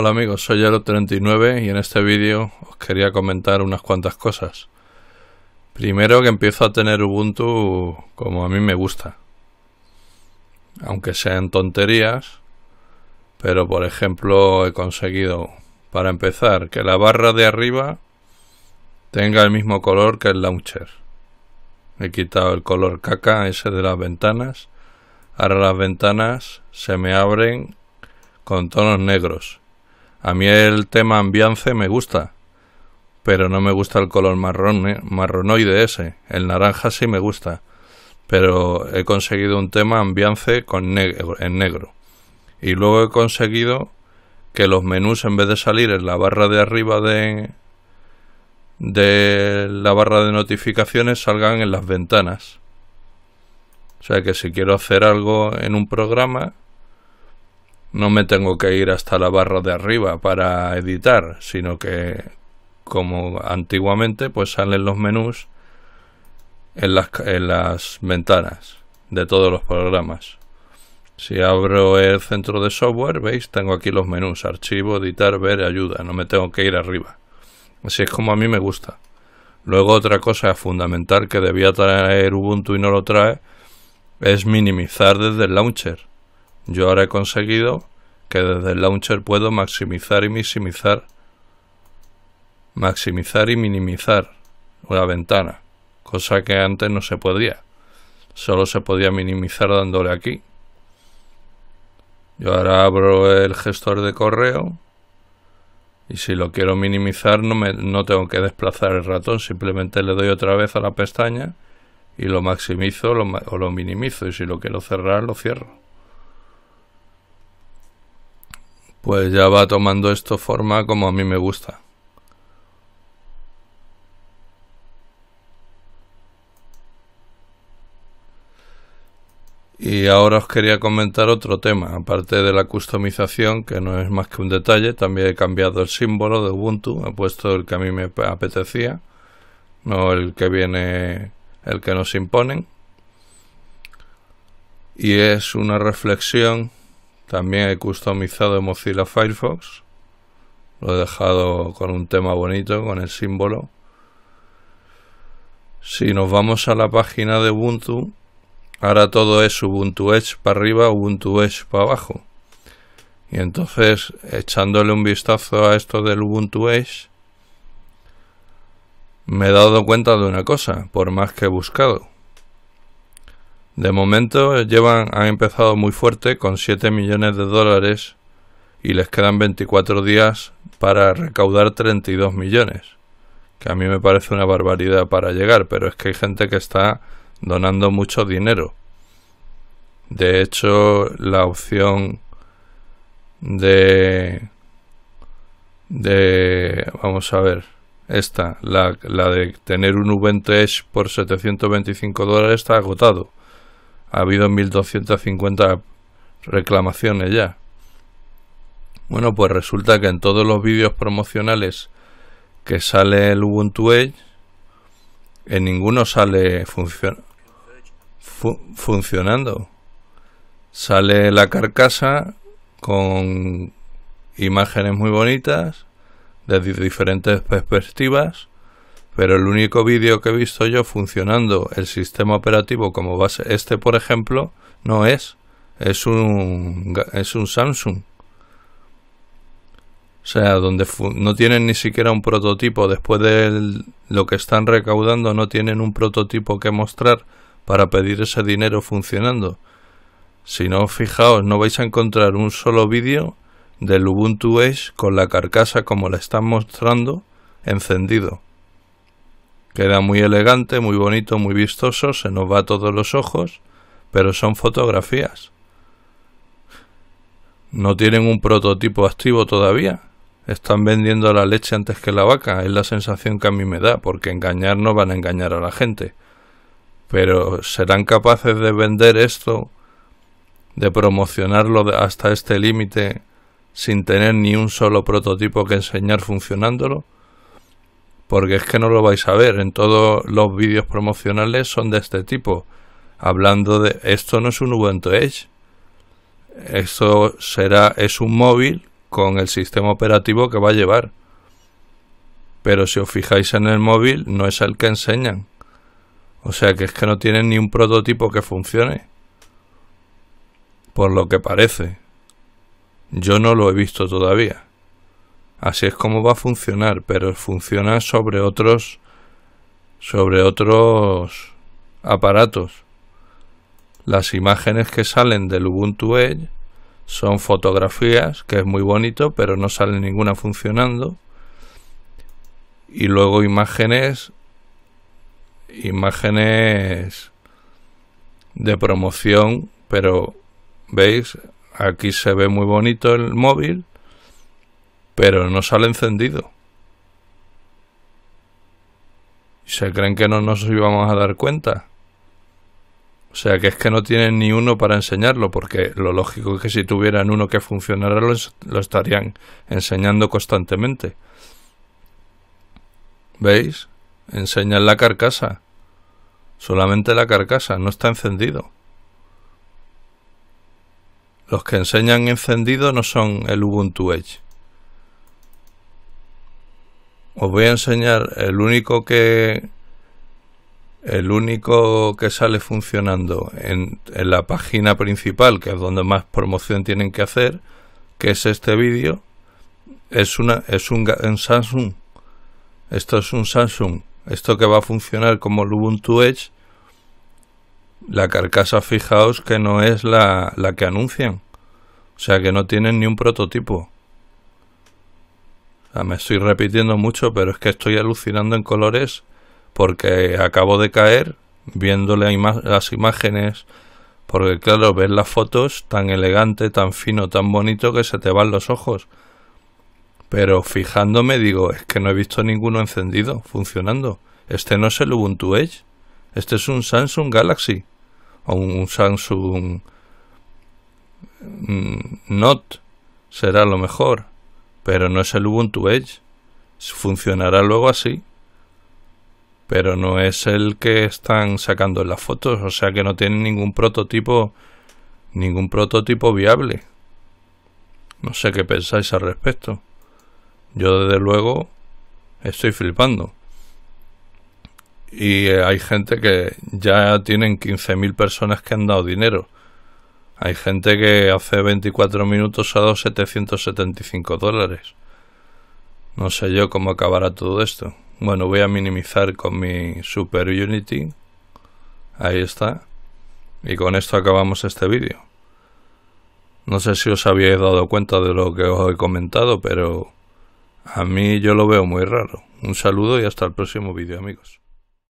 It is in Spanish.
Hola amigos, soy Yaro39 y en este vídeo os quería comentar unas cuantas cosas. Primero que empiezo a tener Ubuntu como a mí me gusta. Aunque sean tonterías, pero por ejemplo he conseguido, para empezar, que la barra de arriba tenga el mismo color que el launcher. He quitado el color caca ese de las ventanas. Ahora las ventanas se me abren con tonos negros a mí el tema ambiance me gusta, pero no me gusta el color marrón, eh, marronoide ese. El naranja sí me gusta, pero he conseguido un tema ambiance con en negro. Y luego he conseguido que los menús en vez de salir en la barra de arriba de, de la barra de notificaciones salgan en las ventanas. O sea que si quiero hacer algo en un programa, no me tengo que ir hasta la barra de arriba para editar, sino que como antiguamente pues salen los menús en las, en las ventanas de todos los programas. Si abro el centro de software, veis, tengo aquí los menús, archivo, editar, ver, ayuda, no me tengo que ir arriba. Así es como a mí me gusta. Luego otra cosa fundamental que debía traer Ubuntu y no lo trae es minimizar desde el launcher. Yo ahora he conseguido que desde el launcher puedo maximizar y minimizar, maximizar y minimizar una ventana, cosa que antes no se podía. Solo se podía minimizar dándole aquí. Yo ahora abro el gestor de correo y si lo quiero minimizar no, me, no tengo que desplazar el ratón, simplemente le doy otra vez a la pestaña y lo maximizo o lo minimizo y si lo quiero cerrar lo cierro. pues ya va tomando esto forma como a mí me gusta. Y ahora os quería comentar otro tema, aparte de la customización, que no es más que un detalle, también he cambiado el símbolo de Ubuntu, he puesto el que a mí me apetecía, no el que viene, el que nos imponen. Y es una reflexión también he customizado Mozilla Firefox. Lo he dejado con un tema bonito, con el símbolo. Si nos vamos a la página de Ubuntu, ahora todo es Ubuntu Edge para arriba, Ubuntu Edge para abajo. Y entonces, echándole un vistazo a esto del Ubuntu Edge, me he dado cuenta de una cosa, por más que he buscado. De momento llevan, han empezado muy fuerte con 7 millones de dólares y les quedan 24 días para recaudar 32 millones, que a mí me parece una barbaridad para llegar, pero es que hay gente que está donando mucho dinero. De hecho, la opción de de vamos a ver esta la, de tener un Ubuntu Edge por 725 dólares está agotado ha habido 1250 reclamaciones ya. Bueno, pues resulta que en todos los vídeos promocionales que sale el Ubuntu Edge, en ninguno sale funcionando. Sale la carcasa con imágenes muy bonitas desde diferentes perspectivas pero el único vídeo que he visto yo funcionando el sistema operativo como base, este por ejemplo, no es, es un, es un Samsung. O sea, donde no tienen ni siquiera un prototipo, después de lo que están recaudando, no tienen un prototipo que mostrar para pedir ese dinero funcionando. Si no, fijaos, no vais a encontrar un solo vídeo del Ubuntu Edge con la carcasa como la están mostrando encendido. Queda muy elegante, muy bonito, muy vistoso, se nos va a todos los ojos, pero son fotografías. No tienen un prototipo activo todavía. Están vendiendo la leche antes que la vaca, es la sensación que a mí me da, porque engañar no van a engañar a la gente. Pero ¿serán capaces de vender esto, de promocionarlo hasta este límite, sin tener ni un solo prototipo que enseñar funcionándolo? porque es que no lo vais a ver en todos los vídeos promocionales son de este tipo hablando de esto no es un Ubuntu Edge esto será es un móvil con el sistema operativo que va a llevar pero si os fijáis en el móvil no es el que enseñan o sea que es que no tienen ni un prototipo que funcione por lo que parece yo no lo he visto todavía Así es como va a funcionar, pero funciona sobre otros sobre otros aparatos. Las imágenes que salen del Ubuntu Edge son fotografías, que es muy bonito, pero no sale ninguna funcionando. Y luego imágenes imágenes de promoción, pero veis, aquí se ve muy bonito el móvil pero no sale encendido. ¿Se creen que no nos íbamos a dar cuenta? O sea que es que no tienen ni uno para enseñarlo, porque lo lógico es que si tuvieran uno que funcionara lo, lo estarían enseñando constantemente. ¿Veis? Enseñan la carcasa. Solamente la carcasa, no está encendido. Los que enseñan encendido no son el Ubuntu Edge os voy a enseñar el único que el único que sale funcionando en, la página principal, que es donde más promoción tienen que hacer, que es este vídeo, es una es un, Samsung. Esto es un Samsung. Esto que va a funcionar como el Ubuntu Edge. La carcasa, fijaos que no es la, la que anuncian. O sea que no tienen ni un prototipo. Me estoy repitiendo mucho, pero es que estoy alucinando en colores porque acabo de caer viéndole las imágenes, porque claro, ver las fotos tan elegante, tan fino, tan bonito que se te van los ojos. Pero fijándome digo, es que no he visto ninguno encendido, funcionando. Este no es el Ubuntu Edge, este es un Samsung Galaxy o un Samsung mm, Note, será lo mejor pero no es el Ubuntu Edge. Funcionará luego así, pero no es el que están sacando en las fotos, o sea que no tienen ningún prototipo, ningún prototipo viable. No sé qué pensáis al respecto. Yo desde luego estoy flipando. Y hay gente que ya tienen 15.000 personas que han dado dinero hay gente que hace 24 minutos ha dado 775 dólares. No sé yo cómo acabará todo esto. Bueno, voy a minimizar con mi Super Unity. Ahí está. Y con esto acabamos este vídeo. No sé si os habéis dado cuenta de lo que os he comentado, pero a mí yo lo veo muy raro. Un saludo y hasta el próximo vídeo, amigos.